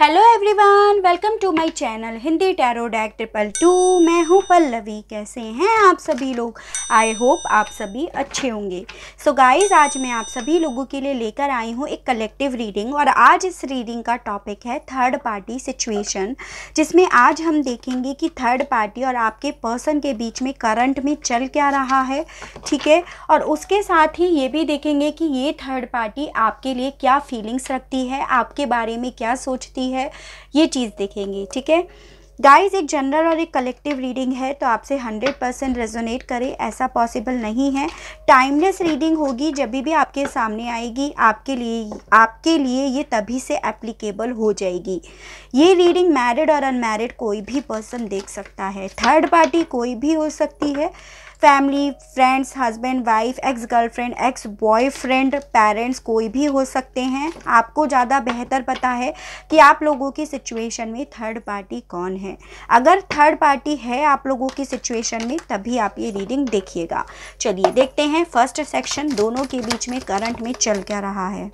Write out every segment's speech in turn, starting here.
hello everyone welcome to my channel Hindi tarot deck triple two मैं हूँ पल्लवी कैसे हैं आप सभी लोग आई होप आप सभी अच्छे होंगे सो so गाइस आज मैं आप सभी लोगों के लिए लेकर आई हूँ एक कलेक्टिव रीडिंग और आज इस रीडिंग का टॉपिक है थर्ड पार्टी सिचुएशन जिसमें आज हम देखेंगे कि थर्ड पार्टी और आपके पर्सन के बीच में करंट में चल क्या रहा है ठीक है और उसके साथ ही ये भी देखेंगे कि ये थर्ड पार्टी आपके लिए क्या फीलिंग्स रखती है आपके बारे में क्या सोचती रही है ये चीज़ देखेंगे ठीक है गाइज एक जनरल और एक कलेक्टिव रीडिंग है तो आपसे 100 परसेंट रेजोनेट करे ऐसा पॉसिबल नहीं है टाइमलेस रीडिंग होगी जब भी आपके सामने आएगी आपके लिए आपके लिए ये तभी से एप्लीकेबल हो जाएगी ये रीडिंग मैरिड और अनमैरिड कोई भी पर्सन देख सकता है थर्ड पार्टी कोई भी हो सकती है family friends husband wife ex girlfriend ex boyfriend parents कोई भी हो सकते हैं आपको ज़्यादा बेहतर पता है कि आप लोगों की सिचुएशन में थर्ड पार्टी कौन है अगर थर्ड पार्टी है आप लोगों की सिचुएशन में तभी आप ये रीडिंग देखिएगा चलिए देखते हैं फर्स्ट सेक्शन दोनों के बीच में करंट में चल क्या रहा है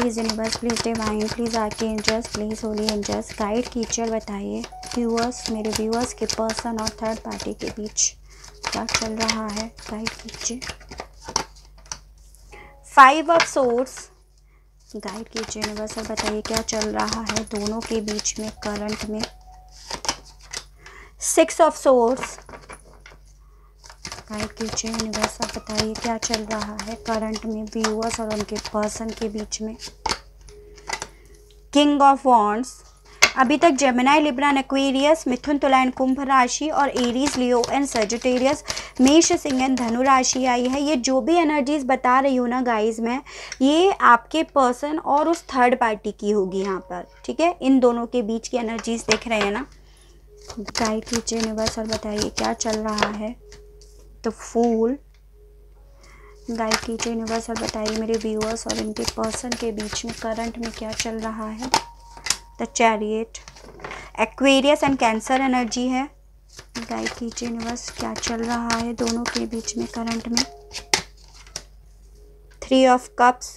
please universe please divine please archangels please holy angels guide कीचर बताइए व्यूअर्स मेरे व्यूअर्स के पर्सन और थर्ड पार्टी के बीच क्या चल रहा है गाइड कीजिए फाइव ऑफ सोर्स गाइड कीजिए यूनिवर्स और बताइए क्या चल रहा है दोनों के बीच में करंट में सिक्स ऑफ सोर्स है कीजिए यूनिवर्स आप बताइए क्या चल रहा है करंट में व्यूअर्स और उनके पर्सन के बीच में किंग ऑफ वॉन्ड्स अभी तक जेमिनाई लिब्रा एक्वेरियस मिथुन तुला एंड कुंभ राशि और एरीज लियो एंड सर्जिटेरियस मेष सिंह एंड धनु राशि आई है ये जो भी एनर्जीज बता रही हूँ ना गाइज मैं ये आपके पर्सन और उस थर्ड पार्टी की होगी यहाँ पर ठीक है इन दोनों के बीच की एनर्जीज देख रहे हैं ना गाइड कीजिए निवास और बताइए क्या चल रहा है द फूल गाइड कीजिए यूनिवर्स और बताइए मेरे व्यूअर्स और इनके पर्सन के बीच में करंट में क्या चल रहा है the chariot Aquarius and Cancer energy है गाइड यूनिवर्स क्या चल रहा है दोनों के बीच में करंट में three of cups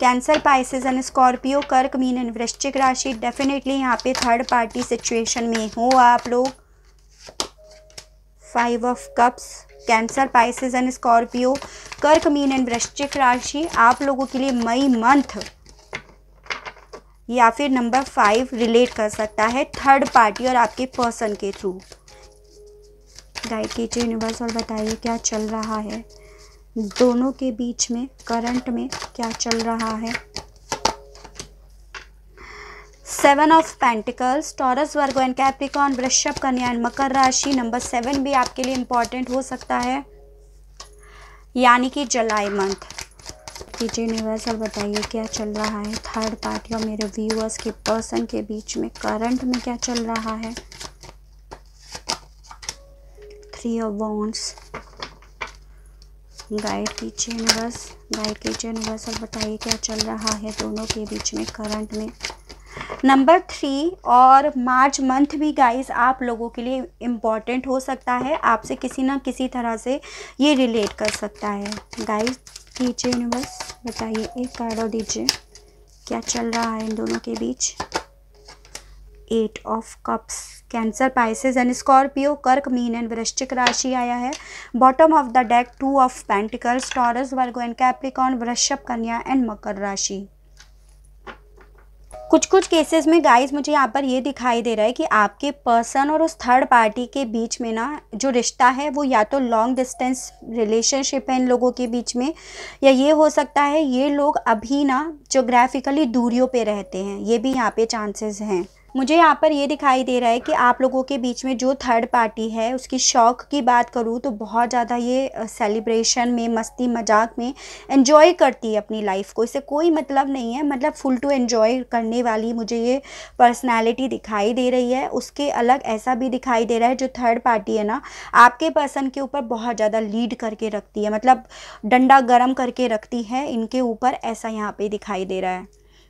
Cancer Pisces and Scorpio कर्क मीन एंड वृश्चिक राशि डेफिनेटली यहाँ पे थर्ड पार्टी सिचुएशन में हो आप लोग five of cups Cancer Pisces and Scorpio कर्क मीन एंड वृश्चिक राशि आप लोगों के लिए मई मंथ या फिर नंबर फाइव रिलेट कर सकता है थर्ड पार्टी और आपके पर्सन के थ्रू गाइड कीजिए यूनिवर्स और बताइए क्या चल रहा है दोनों के बीच में करंट में क्या चल रहा है seven of pentacles Taurus Virgo and Capricorn वृषभ कन्या एंड मकर राशि नंबर सेवन भी आपके लिए इम्पॉर्टेंट हो सकता है यानी कि जुलाई मंथ कीजिए यूनिवर्सल बताइए क्या चल रहा है थर्ड पार्टी और मेरे व्यूअर्स के पर्सन के बीच में करंट में क्या चल रहा है थ्री ऑफ बॉन्स गाइड की यूनिवर्स गाइड कीजिए यूनिवर्सल बताइए क्या चल रहा है दोनों के बीच में करंट में नंबर थ्री और मार्च मंथ भी गाइस आप लोगों के लिए इम्पॉर्टेंट हो सकता है आपसे किसी ना किसी तरह से ये रिलेट कर सकता है गाइस दीजिए यूनिवर्स बताइए एक कार्ड और दीजिए क्या चल रहा है इन दोनों के बीच eight of cups Cancer Pisces and Scorpio कर्क मीन एंड वृश्चिक राशि आया है bottom of the deck two of pentacles Taurus Virgo and Capricorn वृषभ कन्या एंड मकर राशि कुछ कुछ केसेस में गाइस मुझे यहाँ पर ये दिखाई दे रहा है कि आपके पर्सन और उस थर्ड पार्टी के बीच में ना जो रिश्ता है वो या तो लॉन्ग डिस्टेंस रिलेशनशिप है इन लोगों के बीच में या ये हो सकता है ये लोग अभी ना जोग्राफिकली दूरियों पे रहते हैं ये भी यहाँ पे चांसेस हैं मुझे यहाँ पर ये दिखाई दे रहा है कि आप लोगों के बीच में जो थर्ड पार्टी है उसकी शौक की बात करूँ तो बहुत ज़्यादा ये सेलिब्रेशन में मस्ती मजाक में इन्जॉय करती है अपनी लाइफ को इससे कोई मतलब नहीं है मतलब फुल टू इन्जॉय करने वाली मुझे ये पर्सनैलिटी दिखाई दे रही है उसके अलग ऐसा भी दिखाई दे रहा है जो थर्ड पार्टी है ना आपके पर्सन के ऊपर बहुत ज़्यादा लीड करके रखती है मतलब डंडा गर्म करके रखती है इनके ऊपर ऐसा यहाँ पर दिखाई दे रहा है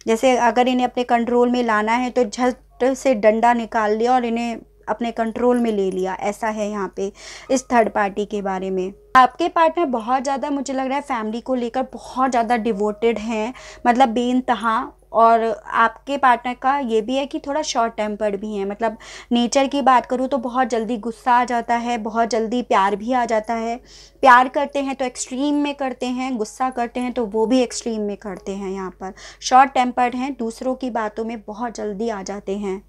जैसे अगर इन्हें अपने कंट्रोल में लाना है तो झट से डंडा निकाल लिया और इन्हें अपने कंट्रोल में ले लिया ऐसा है यहाँ पे इस थर्ड पार्टी के बारे में आपके पार्टनर बहुत ज़्यादा मुझे लग रहा है फैमिली को लेकर बहुत ज़्यादा डिवोटेड हैं मतलब बेनतहा और आपके पार्टनर का ये भी है कि थोड़ा शॉर्ट टेम्पर्ड भी है मतलब नेचर की बात करूँ तो बहुत जल्दी गुस्सा आ जाता है बहुत जल्दी प्यार भी आ जाता है प्यार करते हैं तो एक्सट्रीम में करते हैं गुस्सा करते हैं तो वो भी एक्सट्रीम में करते हैं यहाँ पर शॉर्ट टेम्पर्ड हैं दूसरों की बातों में बहुत जल्दी आ जाते हैं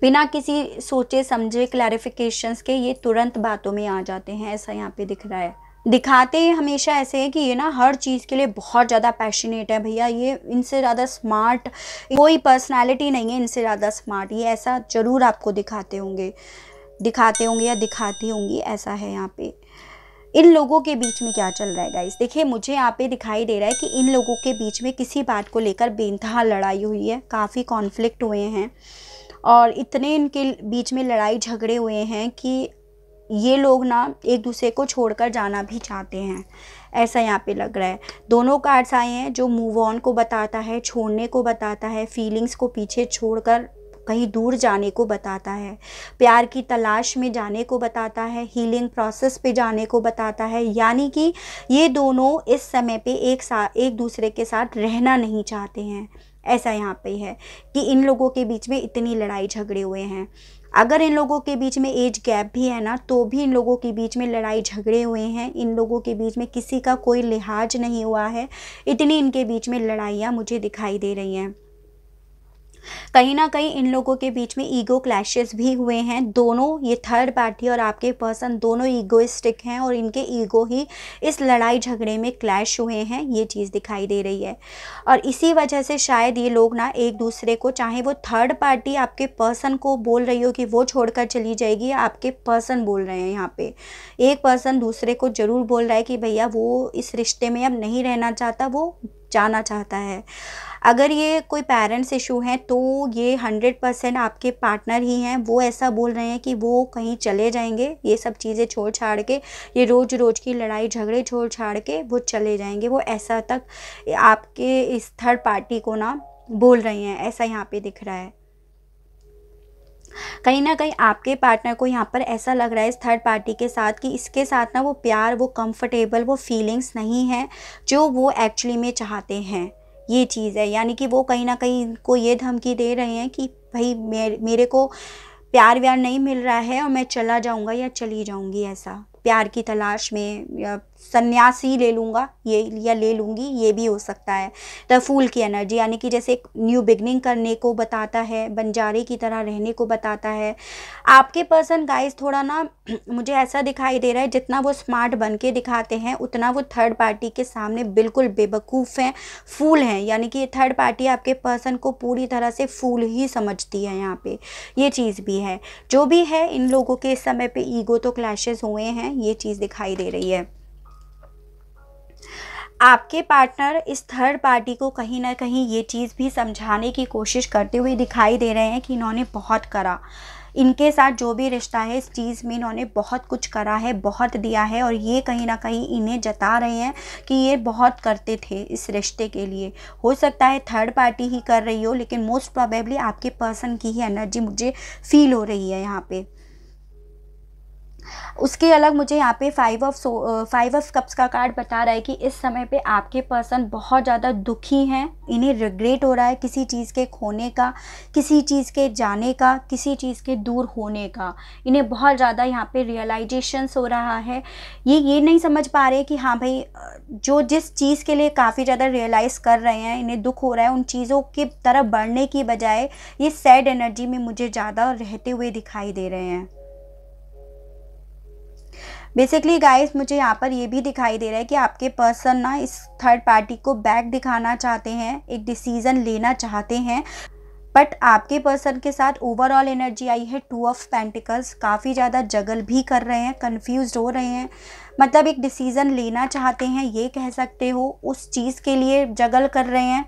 बिना किसी सोचे समझे क्लैरिफिकेशंस के ये तुरंत बातों में आ जाते हैं ऐसा यहाँ पे दिख रहा है दिखाते हमेशा ऐसे हैं कि ये ना हर चीज़ के लिए बहुत ज़्यादा पैशनेट है भैया ये इनसे ज़्यादा स्मार्ट कोई पर्सनालिटी नहीं है इनसे ज़्यादा स्मार्ट ये ऐसा ज़रूर आपको दिखाते होंगे दिखाते होंगे या दिखाती होंगी ऐसा है यहाँ पे इन लोगों के बीच में क्या चल रहा है गाइस देखिए मुझे यहाँ पे दिखाई दे रहा है कि इन लोगों के बीच में किसी बात को लेकर बेनतहा लड़ाई हुई है काफ़ी कॉन्फ्लिक्ट हुए हैं और इतने इनके बीच में लड़ाई झगड़े हुए हैं कि ये लोग ना एक दूसरे को छोड़कर जाना भी चाहते हैं ऐसा यहाँ पे लग रहा है दोनों कार्ड्स आए हैं जो मूव ऑन को बताता है छोड़ने को बताता है फीलिंग्स को पीछे छोड़कर कहीं दूर जाने को बताता है प्यार की तलाश में जाने को बताता है हीलिंग प्रोसेस पे जाने को बताता है यानी कि ये दोनों इस समय पे एक साथ एक दूसरे के साथ रहना नहीं चाहते हैं ऐसा यहाँ पे है कि इन लोगों के बीच में इतनी लड़ाई झगड़े हुए हैं अगर इन लोगों के बीच में एज गैप भी है ना तो भी इन लोगों के बीच में लड़ाई झगड़े हुए हैं इन लोगों के बीच में किसी का कोई लिहाज नहीं हुआ है इतनी इनके बीच में लड़ाइयाँ मुझे दिखाई दे रही हैं कहीं ना कहीं इन लोगों के बीच में ईगो क्लैशेस भी हुए हैं दोनों ये थर्ड पार्टी और आपके पर्सन दोनों ईगोइस्टिक हैं और इनके ईगो ही इस लड़ाई झगड़े में क्लैश हुए हैं ये चीज़ दिखाई दे रही है और इसी वजह से शायद ये लोग ना एक दूसरे को चाहे वो थर्ड पार्टी आपके पर्सन को बोल रही हो कि वो छोड़कर चली जाएगी या आपके पर्सन बोल रहे हैं यहाँ पे एक पर्सन दूसरे को ज़रूर बोल रहा है कि भैया वो इस रिश्ते में अब नहीं रहना चाहता वो जाना चाहता है अगर ये कोई पेरेंट्स इशू हैं तो ये हंड्रेड परसेंट आपके पार्टनर ही हैं वो ऐसा बोल रहे हैं कि वो कहीं चले जाएंगे ये सब चीज़ें छोड़ छाड़ के ये रोज़ रोज़ की लड़ाई झगड़े छोड़ छाड़ के वो चले जाएंगे वो ऐसा तक आपके इस थर्ड पार्टी को ना बोल रही हैं ऐसा यहाँ पर दिख रहा है कहीं ना कहीं आपके पार्टनर को यहाँ पर ऐसा लग रहा है इस थर्ड पार्टी के साथ कि इसके साथ ना वो प्यार वो कंफर्टेबल वो फीलिंग्स नहीं है जो वो एक्चुअली में चाहते हैं ये चीज़ है यानी कि वो कहीं ना कहीं इनको ये धमकी दे रहे हैं कि भाई मेरे मेरे को प्यार व्यार नहीं मिल रहा है और मैं चला जाऊँगा या चली जाऊँगी ऐसा प्यार की तलाश में या सन्यासी ले लूँगा ये या ले लूँगी ये भी हो सकता है द फूल की एनर्जी यानी कि जैसे एक न्यू बिगनिंग करने को बताता है बंजारे की तरह रहने को बताता है आपके पर्सन गाइस थोड़ा ना मुझे ऐसा दिखाई दे रहा है जितना वो स्मार्ट बन के दिखाते हैं उतना वो थर्ड पार्टी के सामने बिल्कुल बेवकूफ़ हैं फूल हैं यानी कि थर्ड पार्टी आपके पर्सन को पूरी तरह से फूल ही समझती है यहाँ पर ये चीज़ भी है जो भी है इन लोगों के इस समय पर ईगो तो क्लैशेज हुए हैं ये चीज़ दिखाई दे रही है आपके पार्टनर इस थर्ड पार्टी को कहीं ना कहीं ये चीज़ भी समझाने की कोशिश करते हुए दिखाई दे रहे हैं कि इन्होंने बहुत करा इनके साथ जो भी रिश्ता है इस चीज़ में इन्होंने बहुत कुछ करा है बहुत दिया है और ये कहीं ना कहीं इन्हें जता रहे हैं कि ये बहुत करते थे इस रिश्ते के लिए हो सकता है थर्ड पार्टी ही कर रही हो लेकिन मोस्ट प्रोबेबली आपके पर्सन की ही एनर्जी मुझे फील हो रही है यहाँ पर उसके अलग मुझे यहाँ पे five of so five of cups का कार्ड बता रहा है कि इस समय पे आपके पर्सन बहुत ज़्यादा दुखी हैं इन्हें रिग्रेट हो रहा है किसी चीज़ के खोने का किसी चीज़ के जाने का किसी चीज़ के दूर होने का इन्हें बहुत ज़्यादा यहाँ पे रियलाइजेशंस हो रहा है ये ये नहीं समझ पा रहे कि हाँ भाई जो जिस चीज़ के लिए काफ़ी ज़्यादा रियलाइज़ कर रहे हैं इन्हें दुख हो रहा है उन चीज़ों की तरफ बढ़ने की बजाय ये सैड एनर्जी में मुझे ज़्यादा रहते हुए दिखाई दे रहे हैं बेसिकली गाइस मुझे यहाँ पर ये भी दिखाई दे रहा है कि आपके पर्सन ना इस थर्ड पार्टी को बैक दिखाना चाहते हैं एक डिसीज़न लेना चाहते हैं बट आपके पर्सन के साथ ओवरऑल एनर्जी आई है टू ऑफ पेंटिकल्स काफ़ी ज़्यादा जगल भी कर रहे हैं कंफ्यूज हो रहे हैं मतलब एक डिसीज़न लेना चाहते हैं ये कह सकते हो उस चीज़ के लिए जगल कर रहे हैं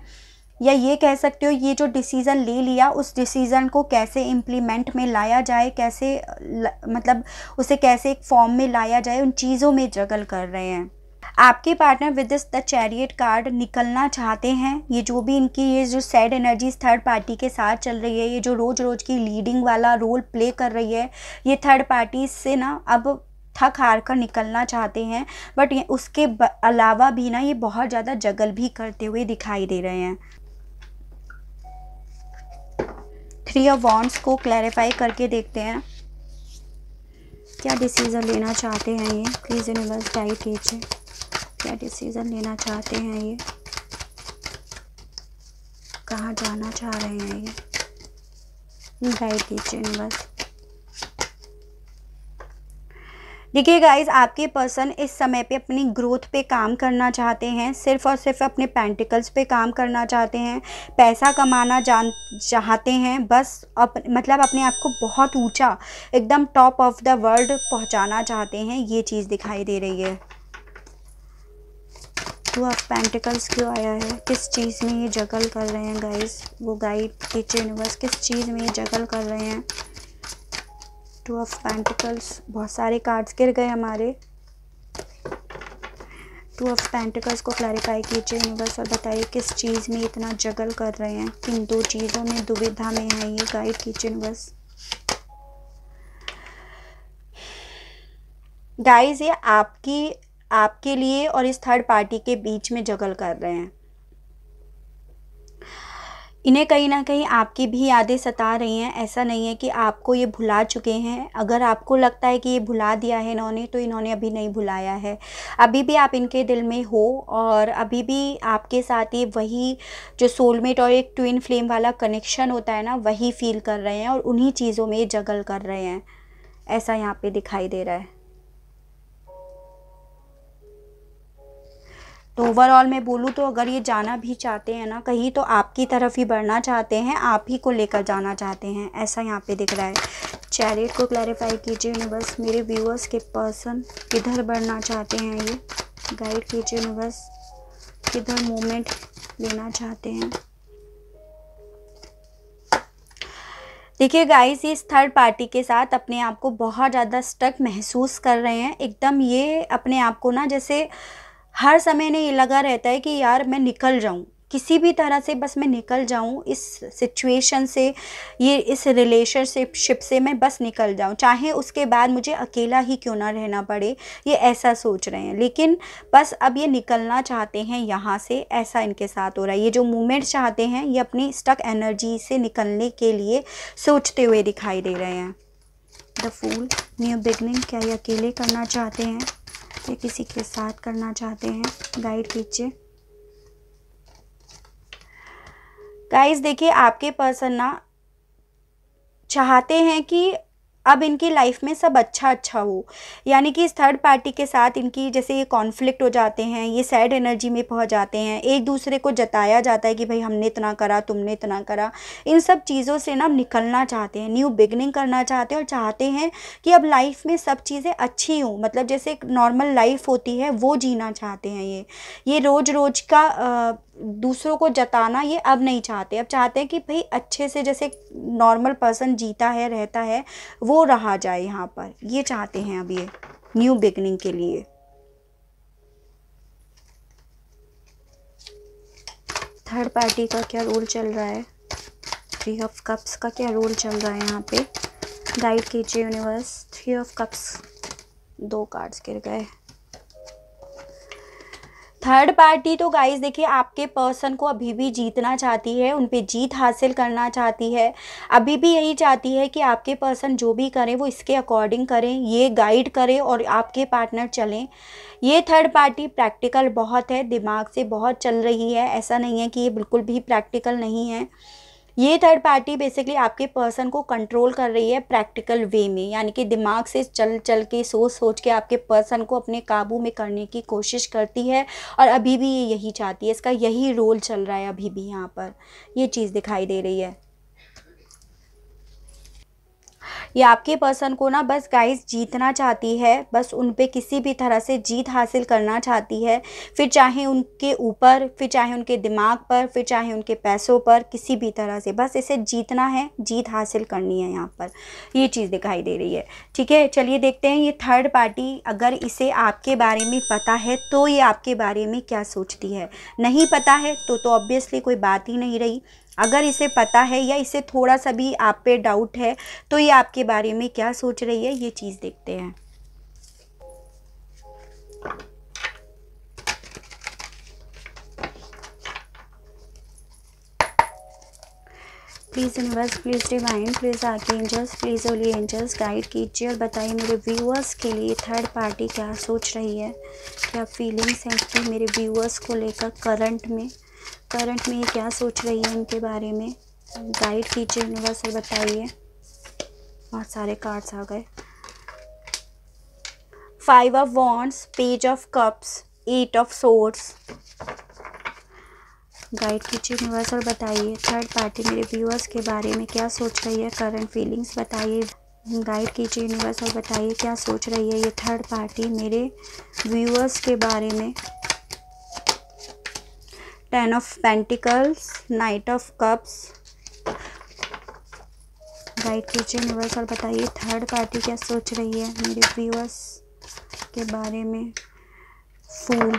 या ये कह सकते हो ये जो डिसीज़न ले लिया उस डिसीज़न को कैसे इम्प्लीमेंट में लाया जाए कैसे ल, मतलब उसे कैसे एक फॉर्म में लाया जाए उन चीज़ों में जगल कर रहे हैं आपके partner with the chariot card निकलना चाहते हैं ये जो भी इनकी ये जो सैड एनर्जीज थर्ड पार्टी के साथ चल रही है ये जो रोज़ रोज़ की लीडिंग वाला रोल प्ले कर रही है ये थर्ड पार्टी से ना अब थक हार कर निकलना चाहते हैं बट उसके अलावा भी ना ये बहुत ज़्यादा जगल भी करते हुए दिखाई दे रहे हैं थ्री ऑफ वॉन्ट्स को क्लैरिफाई करके देखते हैं क्या डिसीज़न लेना चाहते हैं ये प्लीज़ यूनिवर्स गाइड कीजिए क्या डिसीज़न लेना चाहते हैं ये कहाँ जाना चाह रहे हैं ये गाइड कीजिए यूनिवर्स देखिए गाइज आपके पर्सन इस समय पे अपनी ग्रोथ पे काम करना चाहते हैं सिर्फ और सिर्फ अपने पेंटिकल्स पे काम करना चाहते हैं पैसा कमाना जान चाहते हैं बस अप, मतलब अपने आप को बहुत ऊंचा एकदम टॉप ऑफ द वर्ल्ड पहुंचाना चाहते हैं ये चीज़ दिखाई दे रही है तो आप पेंटिकल्स क्यों आया है किस चीज़ में ये जगल कर रहे हैं गाइज़ वो गाइड टीचर यूनिवर्स किस चीज़ में ये जगल कर रहे हैं टू ऑफ पेंटिकल्स बहुत सारे कार्ड्स गिर गए हमारे टू ऑफ पेंटिकल्स को क्लैरिफाई कीजिए यूनिवर्स और बताइए किस चीज़ में इतना जगल कर रहे हैं किन दो चीज़ों में दुविधा में है ये गाइड कीजिए यूनिवर्स गाइज ये आपकी आपके लिए और इस थर्ड पार्टी के बीच में जगल कर रहे हैं इन्हें कहीं ना कहीं आपकी भी यादें सता रही हैं ऐसा नहीं है कि आपको ये भुला चुके हैं अगर आपको लगता है कि ये भुला दिया है इन्होंने तो इन्होंने अभी नहीं भुलाया है अभी भी आप इनके दिल में हो और अभी भी आपके साथ ये वही जो सोलमेट और एक ट्विन फ्लेम वाला कनेक्शन होता है ना वही फील कर रहे हैं और उन्हीं चीज़ों में ये जगल कर रहे हैं ऐसा यहाँ पर दिखाई दे रहा है तो ओवरऑल मैं बोलूँ तो अगर ये जाना भी चाहते हैं ना कहीं तो आपकी तरफ ही बढ़ना चाहते हैं आप ही को लेकर जाना चाहते हैं ऐसा यहाँ पे दिख रहा है चैरिट को क्लैरिफाई कीजिए यूनिवर्स मेरे व्यूअर्स के पर्सन किधर बढ़ना चाहते हैं ये गाइड कीजिए यूनिवर्स किधर मूवमेंट लेना चाहते हैं देखिए गाइस इस थर्ड पार्टी के साथ अपने आप को बहुत ज़्यादा स्टक महसूस कर रहे हैं एकदम ये अपने आप को ना जैसे हर समय ने ये लगा रहता है कि यार मैं निकल जाऊँ किसी भी तरह से बस मैं निकल जाऊँ इस सिचुएशन से ये इस रिलेशनशिप से मैं बस निकल जाऊँ चाहे उसके बाद मुझे अकेला ही क्यों ना रहना पड़े ये ऐसा सोच रहे हैं लेकिन बस अब ये निकलना चाहते हैं यहाँ से ऐसा इनके साथ हो रहा है ये जो मूवमेंट चाहते हैं ये अपनी स्टक एनर्जी से निकलने के लिए सोचते हुए दिखाई दे रहे हैं द फूल न्यू बिगनिंग क्या ये अकेले करना चाहते हैं या किसी के साथ करना चाहते हैं गाइड कीजिए गाइस देखिए आपके पर्सन ना चाहते हैं कि अब इनकी लाइफ में सब अच्छा अच्छा हो यानी कि इस थर्ड पार्टी के साथ इनकी जैसे ये कॉन्फ्लिक्ट हो जाते हैं ये सैड एनर्जी में पहुंच जाते हैं एक दूसरे को जताया जाता है कि भाई हमने इतना करा तुमने इतना करा इन सब चीज़ों से ना निकलना चाहते हैं न्यू बिगनिंग करना चाहते हैं और चाहते हैं कि अब लाइफ में सब चीज़ें अच्छी हों मतलब जैसे एक नॉर्मल लाइफ होती है वो जीना चाहते हैं ये ये रोज़ रोज़ का आ, दूसरों को जताना ये अब नहीं चाहते अब चाहते हैं कि भाई अच्छे से जैसे नॉर्मल पर्सन जीता है रहता है वो रहा जाए यहाँ पर ये चाहते हैं अब ये न्यू बिगनिंग के लिए थर्ड पार्टी का क्या रोल चल रहा है थ्री ऑफ कप्स का क्या रोल चल रहा है यहाँ पे गाइड कीजिए यूनिवर्स थ्री ऑफ कप्स दो कार्ड्स गिर गए थर्ड पार्टी तो गाइस देखिए आपके पर्सन को अभी भी जीतना चाहती है उन पर जीत हासिल करना चाहती है अभी भी यही चाहती है कि आपके पर्सन जो भी करें वो इसके अकॉर्डिंग करें ये गाइड करें और आपके पार्टनर चलें ये थर्ड पार्टी प्रैक्टिकल बहुत है दिमाग से बहुत चल रही है ऐसा नहीं है कि ये बिल्कुल भी प्रैक्टिकल नहीं है ये थर्ड पार्टी बेसिकली आपके पर्सन को कंट्रोल कर रही है प्रैक्टिकल वे में यानी कि दिमाग से चल चल के सोच सोच के आपके पर्सन को अपने काबू में करने की कोशिश करती है और अभी भी ये यही चाहती है इसका यही रोल चल रहा है अभी भी यहाँ पर ये चीज़ दिखाई दे रही है ये आपके पर्सन को ना बस गाइस जीतना चाहती है बस उन पर किसी भी तरह से जीत हासिल करना चाहती है फिर चाहे उनके ऊपर फिर चाहे उनके दिमाग पर फिर चाहे उनके पैसों पर किसी भी तरह से बस इसे जीतना है जीत हासिल करनी है यहाँ पर ये चीज़ दिखाई दे रही है ठीक है चलिए देखते हैं ये थर्ड पार्टी अगर इसे आपके बारे में पता है तो ये आपके बारे में क्या सोचती है नहीं पता है तो तो ऑब्वियसली कोई बात ही नहीं रही अगर इसे पता है या इसे थोड़ा सा भी आप पे डाउट है तो ये आपके बारे में क्या सोच रही है ये चीज़ देखते हैं please universe please divine please archangels please holy angels guide कीजिए और बताइए मेरे व्यूअर्स के लिए थर्ड पार्टी क्या सोच रही है क्या फीलिंग्स हैं कि मेरे व्यूअर्स को लेकर करंट में करंट में क्या सोच रही है उनके बारे में गाइड फीचर से बताइए बहुत सारे कार्ड्स आ गए five of wands page of cups eight of swords guide universe universal बताइए थर्ड पार्टी मेरे व्यूअर्स के बारे में क्या सोच रही है करंट फीलिंग्स बताइए गाइड कीजिए यूनिवर्सल बताइए क्या सोच रही है ये थर्ड पार्टी मेरे व्यूअर्स के बारे में ten of pentacles knight of cups राइट कीजिए यूनिवर्स और बताइए थर्ड पार्टी क्या सोच रही है मेरे व्यूअर्स के बारे में फूल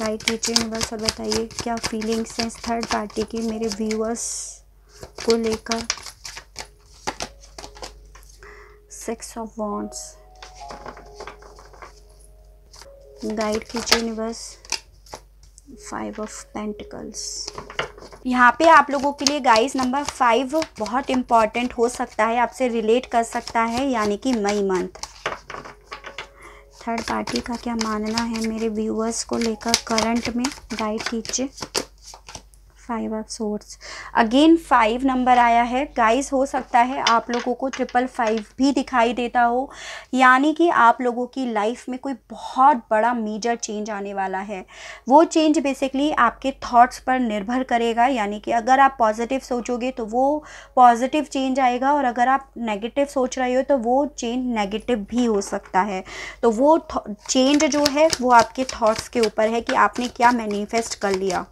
राइट कीजिए यूनिवर्स और बताइए क्या फीलिंग्स हैं थर्ड पार्टी की मेरे व्यूअर्स को लेकर सिक्स ऑफ वॉन्ट्स गाइड कीजिए यूनिवर्स फाइव ऑफ पेंटिकल्स यहाँ पे आप लोगों के लिए गाइस नंबर फाइव बहुत इम्पॉर्टेंट हो सकता है आपसे रिलेट कर सकता है यानी कि मई मंथ थर्ड पार्टी का क्या मानना है मेरे व्यूअर्स को लेकर करंट में गाइड कीजिए five of swords again five number आया है गाइस हो सकता है आप लोगों को ट्रिपल फाइव भी दिखाई देता हो यानी कि आप लोगों की लाइफ में कोई बहुत बड़ा मेजर चेंज आने वाला है वो चेंज बेसिकली आपके थॉट्स पर निर्भर करेगा यानी कि अगर आप पॉजिटिव सोचोगे तो वो पॉजिटिव चेंज आएगा और अगर आप नेगेटिव सोच रहे हो तो वो चेंज नेगेटिव भी हो सकता है तो वो चेंज जो है वो आपके थॉट्स के ऊपर है कि आपने क्या मैनिफेस्ट कर लिया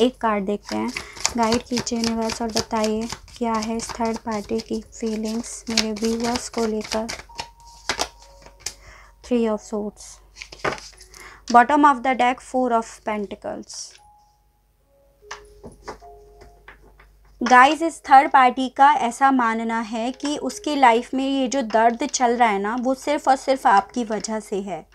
एक कार्ड देखते हैं गाइड कीजिए यूनिवर्स और बताइए क्या है इस थर्ड पार्टी की फीलिंग्स मेरे व्यूअर्स को लेकर three of swords bottom of the deck four of pentacles guys इस थर्ड पार्टी का ऐसा मानना है कि उसकी लाइफ में ये जो दर्द चल रहा है ना वो सिर्फ और सिर्फ आपकी वजह से है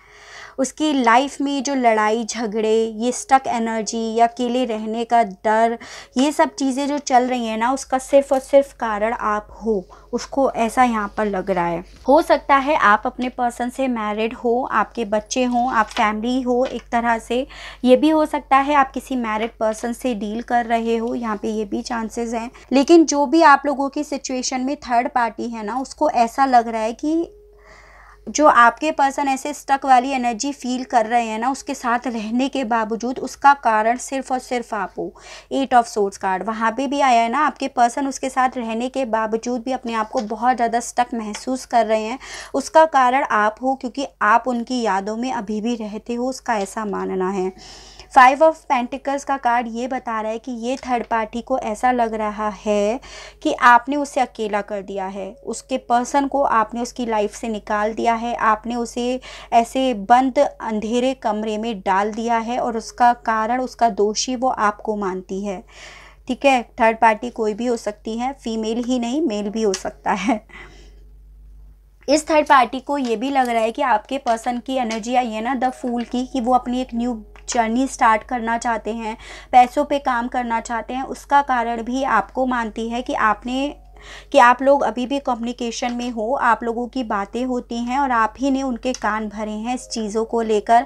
उसकी लाइफ में जो लड़ाई झगड़े ये स्टक एनर्जी या अकेले रहने का डर ये सब चीज़ें जो चल रही हैं ना उसका सिर्फ और सिर्फ कारण आप हो उसको ऐसा यहाँ पर लग रहा है हो सकता है आप अपने पर्सन से मैरिड हो आपके बच्चे हों आप फैमिली हो एक तरह से ये भी हो सकता है आप किसी मैरिड पर्सन से डील कर रहे हो यहाँ पे ये भी चांसेस हैं लेकिन जो भी आप लोगों की सिचुएशन में थर्ड पार्टी है ना उसको ऐसा लग रहा है कि जो आपके पर्सन ऐसे स्टक वाली एनर्जी फील कर रहे हैं ना उसके साथ रहने के बावजूद उसका कारण सिर्फ और सिर्फ आप हो एट ऑफ सोर्स कार्ड वहाँ पे भी आया है ना आपके पर्सन उसके साथ रहने के बावजूद भी अपने आप को बहुत ज़्यादा स्टक महसूस कर रहे हैं उसका कारण आप हो क्योंकि आप उनकी यादों में अभी भी रहते हो उसका ऐसा मानना है फाइव ऑफ पेंटिकल्स का कार्ड ये बता रहा है कि ये थर्ड पार्टी को ऐसा लग रहा है कि आपने उसे अकेला कर दिया है उसके पर्सन को आपने उसकी लाइफ से निकाल दिया है आपने उसे ऐसे बंद अंधेरे कमरे में डाल दिया है और उसका कारण उसका दोषी वो आपको मानती है ठीक है थर्ड पार्टी कोई भी हो सकती है फीमेल ही नहीं मेल भी हो सकता है इस थर्ड पार्टी को ये भी लग रहा है कि आपके पर्सन की एनर्जी आई है ना द फूल की कि वो अपनी एक न्यू जर्नी स्टार्ट करना चाहते हैं पैसों पे काम करना चाहते हैं उसका कारण भी आपको मानती है कि आपने कि आप लोग अभी भी कम्युनिकेशन में हो आप लोगों की बातें होती हैं और आप ही ने उनके कान भरे हैं इस चीज़ों को लेकर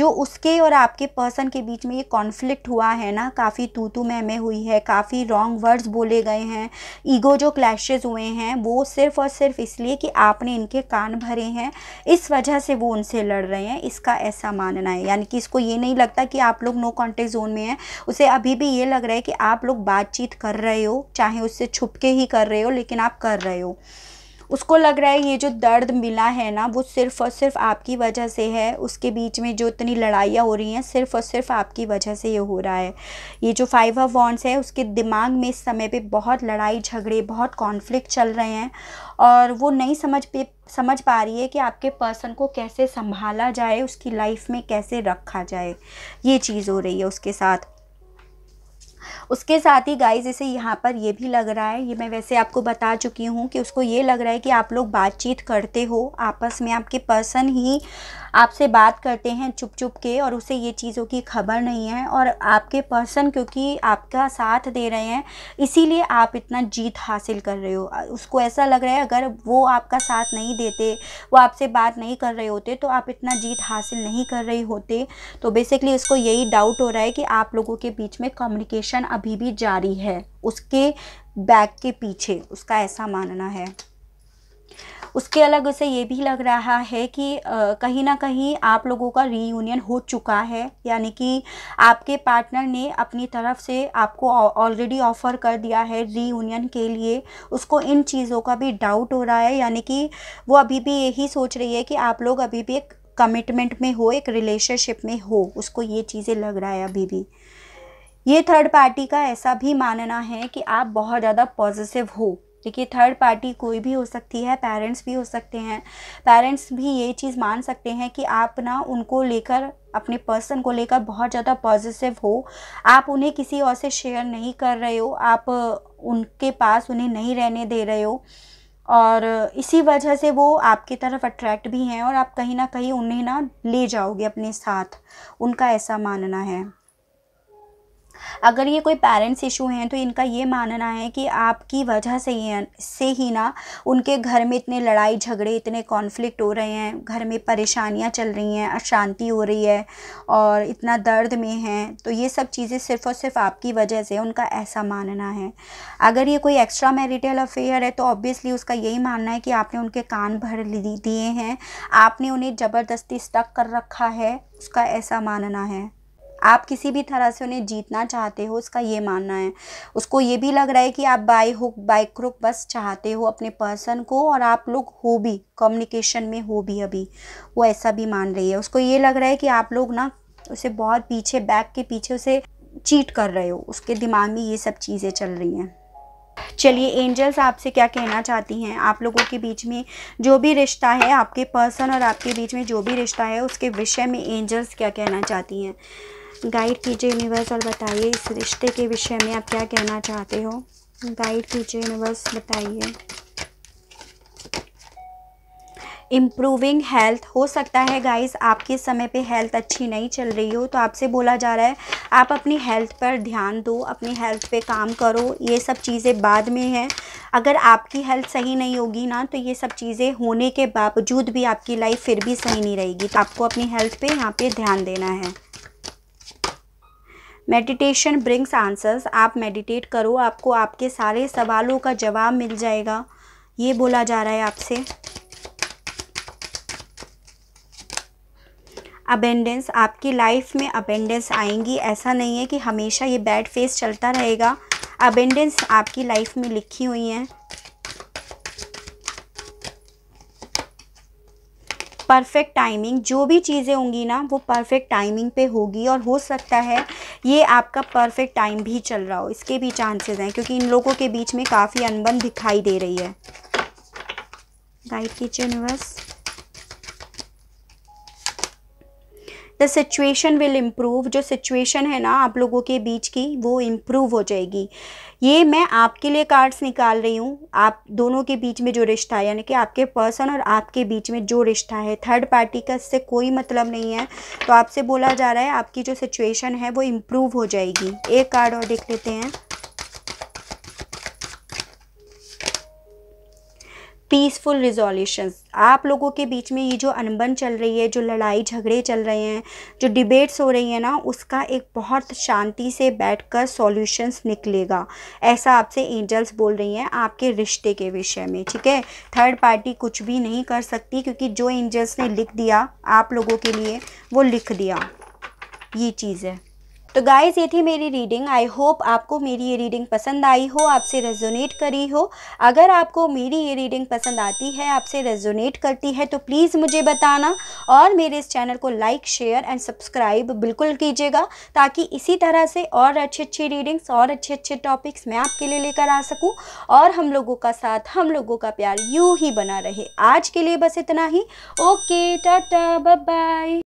जो उसके और आपके पर्सन के बीच में ये कॉन्फ्लिक्ट हुआ है ना काफ़ी तू तू मैं मैं हुई है काफ़ी रॉन्ग वर्ड्स बोले गए हैं ईगो जो क्लैशेज हुए हैं वो सिर्फ़ और सिर्फ इसलिए कि आपने इनके कान भरे हैं इस वजह से वो उनसे लड़ रहे हैं इसका ऐसा मानना है यानी कि इसको ये नहीं लगता कि आप लोग नो कॉन्टेक्ट जोन में हैं उसे अभी भी ये लग रहा है कि आप लोग बातचीत कर रहे हो चाहे उससे छुप के ही कर कर रहे हो लेकिन आप कर रहे हो उसको लग रहा है ये जो दर्द मिला है ना वो सिर्फ़ और सिर्फ आपकी वजह से है उसके बीच में जो इतनी लड़ाइयाँ हो रही हैं सिर्फ़ और सिर्फ आपकी वजह से ये हो रहा है ये जो फाइव ऑफ वॉन्ट्स है उसके दिमाग में इस समय पे बहुत लड़ाई झगड़े बहुत कॉन्फ्लिक्ट चल रहे हैं और वो नहीं समझ पे समझ पा रही है कि आपके पर्सन को कैसे संभाला जाए उसकी लाइफ में कैसे रखा जाए ये चीज़ हो रही है उसके साथ उसके साथ ही गाइज इसे यहाँ पर ये भी लग रहा है ये मैं वैसे आपको बता चुकी हूँ कि उसको ये लग रहा है कि आप लोग बातचीत करते हो आपस में आपके पर्सन ही आपसे बात करते हैं चुप चुप के और उसे ये चीज़ों की खबर नहीं है और आपके पर्सन क्योंकि आपका साथ दे रहे हैं इसीलिए आप इतना जीत हासिल कर रहे हो उसको ऐसा लग रहा है अगर वो आपका साथ नहीं देते वो आपसे बात नहीं कर रहे होते तो आप इतना जीत हासिल नहीं कर रहे होते तो बेसिकली उसको यही डाउट हो रहा है कि आप लोगों के बीच में कम्युनिकेशन अभी भी जारी है उसके बैक के पीछे उसका ऐसा मानना है उसके अलग से ये भी लग रहा है कि कहीं ना कहीं आप लोगों का रीयूनियन हो चुका है यानी कि आपके पार्टनर ने अपनी तरफ से आपको ऑलरेडी ऑफ़र कर दिया है रीयूनियन के लिए उसको इन चीज़ों का भी डाउट हो रहा है यानी कि वो अभी भी यही सोच रही है कि आप लोग अभी भी एक कमिटमेंट में हो एक रिलेशनशिप में हो उसको ये चीज़ें लग रहा है अभी भी ये थर्ड पार्टी का ऐसा भी मानना है कि आप बहुत ज़्यादा पॉजिटिव हो देखिए थर्ड पार्टी कोई भी हो सकती है पेरेंट्स भी हो सकते हैं पेरेंट्स भी ये चीज़ मान सकते हैं कि आप ना उनको लेकर अपने पर्सन को लेकर बहुत ज़्यादा पॉजिटिव हो आप उन्हें किसी और से शेयर नहीं कर रहे हो आप उनके पास उन्हें नहीं रहने दे रहे हो और इसी वजह से वो आपकी तरफ अट्रैक्ट भी हैं और आप कहीं ना कहीं उन्हें ना ले जाओगे अपने साथ उनका ऐसा मानना है अगर ये कोई पेरेंट्स इशू हैं तो इनका ये मानना है कि आपकी वजह से ही से ही ना उनके घर में इतने लड़ाई झगड़े इतने कॉन्फ्लिक्ट हो रहे हैं घर में परेशानियाँ चल रही हैं अशांति हो रही है और इतना दर्द में हैं तो ये सब चीज़ें सिर्फ़ और सिर्फ आपकी वजह से उनका ऐसा मानना है अगर ये कोई एक्स्ट्रा मैरिटल अफेयर है तो ऑब्वियसली उसका यही मानना है कि आपने उनके कान भर दिए हैं आपने उन्हें ज़बरदस्ती स्टक कर रखा है उसका ऐसा मानना है आप किसी भी तरह से उन्हें जीतना चाहते हो उसका ये मानना है उसको ये भी लग रहा है कि आप बाई हुक बाई क्रुक बस चाहते हो अपने पर्सन को और आप लोग हो भी कम्युनिकेशन में हो भी अभी वो ऐसा भी मान रही है उसको ये लग रहा है कि आप लोग ना उसे बहुत पीछे बैक के पीछे उसे चीट कर रहे हो उसके दिमाग में ये सब चीज़ें चल रही हैं चलिए एंजल्स आपसे क्या कहना चाहती हैं आप लोगों के बीच में जो भी रिश्ता है आपके पर्सन और आपके बीच में जो भी रिश्ता है उसके विषय में एंजल्स क्या कहना चाहती हैं गाइड कीजिए यूनिवर्स और बताइए इस रिश्ते के विषय में आप क्या कहना चाहते हो गाइड कीजिए यूनिवर्स बताइए इम्प्रूविंग हेल्थ हो सकता है गाइस आपके समय पे हेल्थ अच्छी नहीं चल रही हो तो आपसे बोला जा रहा है आप अपनी हेल्थ पर ध्यान दो अपनी हेल्थ पे काम करो ये सब चीज़ें बाद में हैं अगर आपकी हेल्थ सही नहीं होगी ना तो ये सब चीज़ें होने के बावजूद भी आपकी लाइफ फिर भी सही नहीं रहेगी तो आपको अपनी हेल्थ पे यहाँ पे ध्यान देना है मेडिटेशन ब्रिंग्स आंसर्स आप मेडिटेट करो आपको आपके सारे सवालों का जवाब मिल जाएगा ये बोला जा रहा है आपसे अबेंडेंस आपकी लाइफ में अबेंडेंस आएंगी ऐसा नहीं है कि हमेशा ये बैड फेस चलता रहेगा अबेंडेंस आपकी लाइफ में लिखी हुई हैं परफेक्ट टाइमिंग जो भी चीज़ें होंगी ना वो परफेक्ट टाइमिंग पे होगी और हो सकता है ये आपका परफेक्ट टाइम भी चल रहा हो इसके भी चांसेस हैं क्योंकि इन लोगों के बीच में काफ़ी अनबन दिखाई दे रही है गाइड कीजिए universe the situation will improve जो सिचुएशन है ना आप लोगों के बीच की वो इम्प्रूव हो जाएगी ये मैं आपके लिए कार्ड्स निकाल रही हूँ आप दोनों के बीच में जो रिश्ता है यानी कि आपके पर्सन और आपके बीच में जो रिश्ता है थर्ड पार्टी का इससे कोई मतलब नहीं है तो आपसे बोला जा रहा है आपकी जो सिचुएशन है वो इम्प्रूव हो जाएगी एक कार्ड और देख लेते हैं पीसफुल रिजोल्यूशन आप लोगों के बीच में ये जो अनबन चल रही है जो लड़ाई झगड़े चल रहे हैं जो डिबेट्स हो रही है ना उसका एक बहुत शांति से बैठकर सॉल्यूशंस निकलेगा ऐसा आपसे एंजल्स बोल रही हैं आपके रिश्ते के विषय में ठीक है थर्ड पार्टी कुछ भी नहीं कर सकती क्योंकि जो एंजल्स ने लिख दिया आप लोगों के लिए वो लिख दिया ये चीज़ है तो गाइज़ ये थी मेरी रीडिंग आई होप आपको मेरी ये रीडिंग पसंद आई हो आपसे रेजोनेट करी हो अगर आपको मेरी ये रीडिंग पसंद आती है आपसे रेजोनेट करती है तो प्लीज़ मुझे बताना और मेरे इस चैनल को लाइक शेयर एंड सब्सक्राइब बिल्कुल कीजिएगा ताकि इसी तरह से और अच्छी अच्छी रीडिंग्स और अच्छे अच्छे टॉपिक्स मैं आपके लिए लेकर आ सकूँ और हम लोगों का साथ हम लोगों का प्यार यूँ ही बना रहे आज के लिए बस इतना ही ओके टाटा बाय